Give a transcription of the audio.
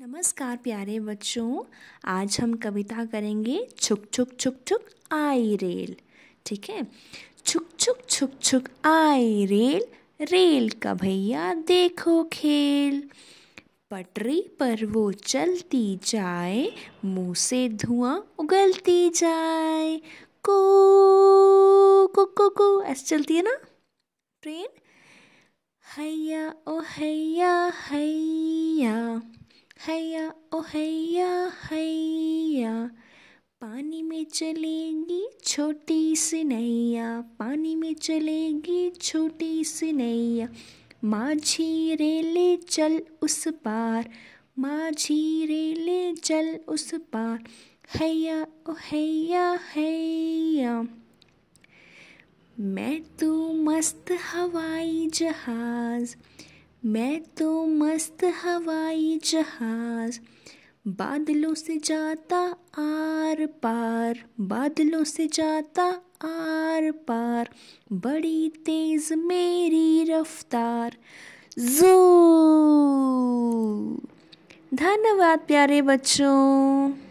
नमस्कार प्यारे बच्चों आज हम कविता करेंगे छुक छुक छुक छुक आई रेल ठीक है छुक छुक छुक छुक आई रेल रेल का भैया देखो खेल पटरी पर वो चलती जाए मुंह से धुआं उगलती जाए को को को को ऐसे चलती है ना ट्रेन हैया ओ हैया हैया हैया ओ हैया हैया पानी में चलेगी छोटी सी नैया पानी में चलेगी छोटी सी नैया माझी रेले चल उस पार माझी रेले चल उस पार हैया ओ हैया हैया मैं तू मस्त हवाई जहाज़ मैं तो मस्त हवाई जहाज बादलों से जाता आर पार बादलों से जाता आर पार बड़ी तेज मेरी रफ्तार जू धन्यवाद प्यारे बच्चों